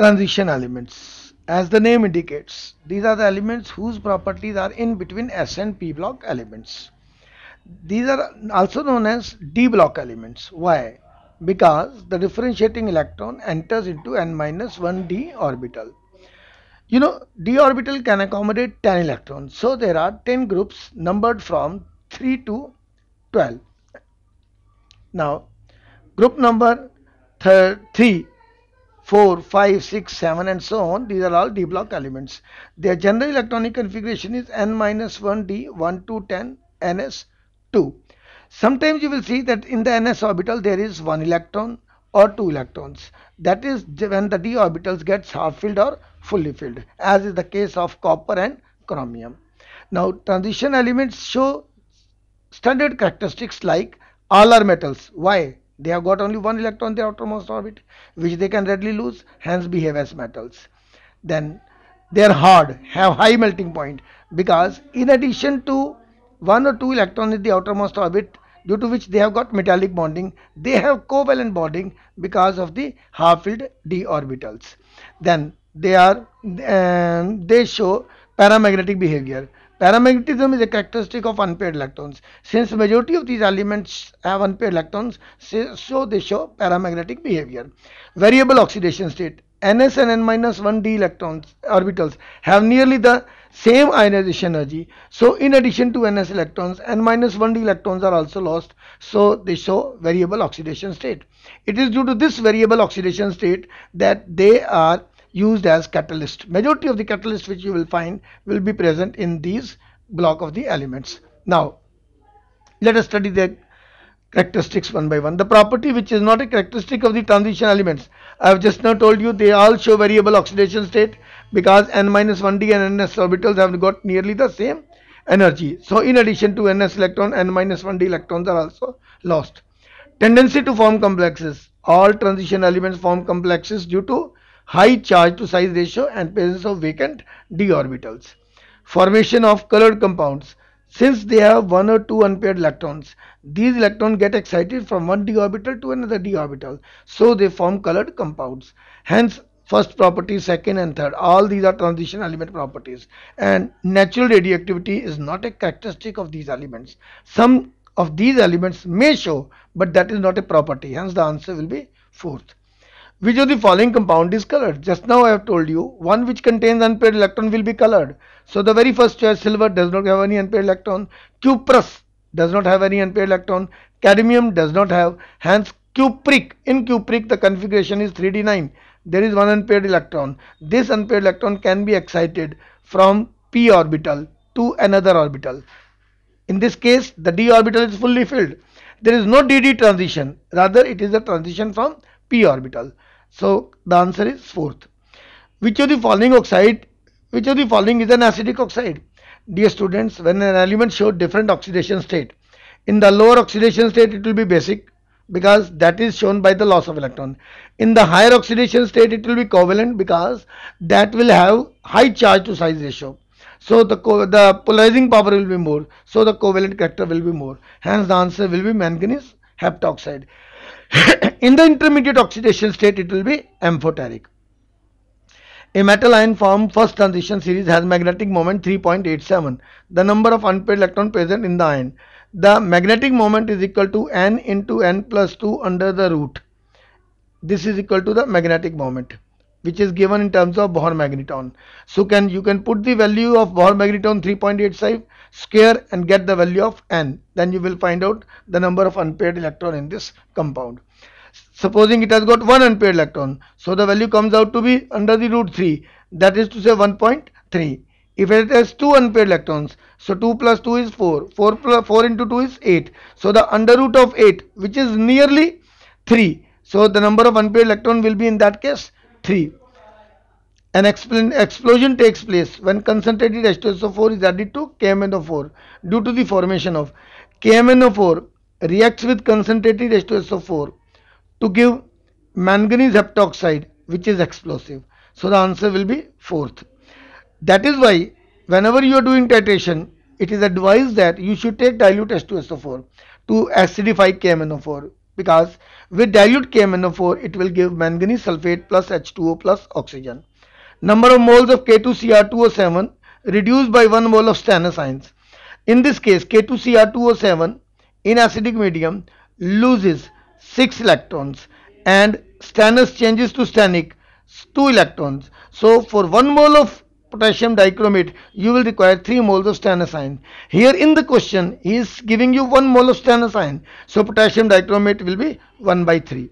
transition elements. As the name indicates, these are the elements whose properties are in between S and P block elements. These are also known as D block elements. Why? Because the differentiating electron enters into n minus 1 D orbital. You know, d orbital can accommodate 10 electrons. So there are 10 groups numbered from 3 to 12. Now, group number 3 4, 5, 6, 7 and so on. These are all D block elements. Their general electronic configuration is N-1D, 1 to 10, NS, 2. Sometimes you will see that in the NS orbital there is one electron or two electrons. That is when the d orbitals get half filled or fully filled as is the case of copper and chromium. Now transition elements show standard characteristics like all are metals. Why? They have got only one electron in their outermost orbit, which they can readily lose, hence behave as metals. Then they are hard, have high melting point, because in addition to one or two electrons in the outermost orbit, due to which they have got metallic bonding, they have covalent bonding because of the half-filled d orbitals. Then they are uh, they show paramagnetic behavior Paramagnetism is a characteristic of unpaired electrons. Since majority of these elements have unpaired electrons, so they show paramagnetic behavior. Variable oxidation state. Ns and N-1d electrons orbitals have nearly the same ionization energy. So in addition to Ns electrons, N-1d electrons are also lost. So they show variable oxidation state. It is due to this variable oxidation state that they are used as catalyst. Majority of the catalyst which you will find will be present in these block of the elements. Now, let us study the characteristics one by one. The property which is not a characteristic of the transition elements. I have just now told you they all show variable oxidation state because n minus 1d and ns orbitals have got nearly the same energy. So in addition to ns electron, n minus 1d electrons are also lost. Tendency to form complexes. All transition elements form complexes due to high charge to size ratio and presence of vacant d orbitals. Formation of colored compounds. Since they have one or two unpaired electrons, these electrons get excited from one d orbital to another d orbital. So they form colored compounds. Hence first property, second and third. All these are transition element properties and natural radioactivity is not a characteristic of these elements. Some of these elements may show but that is not a property hence the answer will be fourth. Which of the following compound is colored? Just now I have told you, one which contains unpaired electron will be colored. So the very first choice, silver does not have any unpaired electron. Cuprous does not have any unpaired electron. Cadmium does not have. Hence cupric, in cupric the configuration is 3D9. There is one unpaired electron. This unpaired electron can be excited from p orbital to another orbital. In this case, the d orbital is fully filled. There is no dd transition. Rather, it is a transition from p orbital. So the answer is fourth. Which of the following oxide, which of the following is an acidic oxide? Dear students, when an element shows different oxidation state, in the lower oxidation state it will be basic because that is shown by the loss of electron. In the higher oxidation state it will be covalent because that will have high charge to size ratio. So the, the polarizing power will be more. So the covalent character will be more. Hence the answer will be manganese heptoxide. in the intermediate oxidation state, it will be amphoteric. A metal ion from first transition series has magnetic moment 3.87. The number of unpaired electron present in the ion. The magnetic moment is equal to n into n plus 2 under the root. This is equal to the magnetic moment which is given in terms of Bohr magneton. So can you can put the value of Bohr magneton 3.85 square and get the value of n. Then you will find out the number of unpaired electron in this compound. Supposing it has got one unpaired electron. So the value comes out to be under the root 3 that is to say 1.3. If it has two unpaired electrons, so 2 plus 2 is 4, 4 plus 4 into 2 is 8. So the under root of 8 which is nearly 3. So the number of unpaired electron will be in that case 3. An explosion takes place when concentrated H2SO4 is added to KMnO4 due to the formation of KMnO4 reacts with concentrated H2SO4 to give manganese heptoxide which is explosive. So the answer will be fourth. That is why whenever you are doing titration it is advised that you should take dilute H2SO4 to acidify KMnO4 because with dilute KMnO4 it will give manganese sulfate plus H2O plus oxygen. Number of moles of K2Cr2O7 reduced by 1 mole of stannous In this case, K2Cr2O7 in acidic medium loses 6 electrons and stannous changes to stannic 2 electrons. So, for 1 mole of potassium dichromate you will require 3 moles of stannous ion. Here in the question he is giving you 1 mole of stannous ion. So, potassium dichromate will be 1 by 3.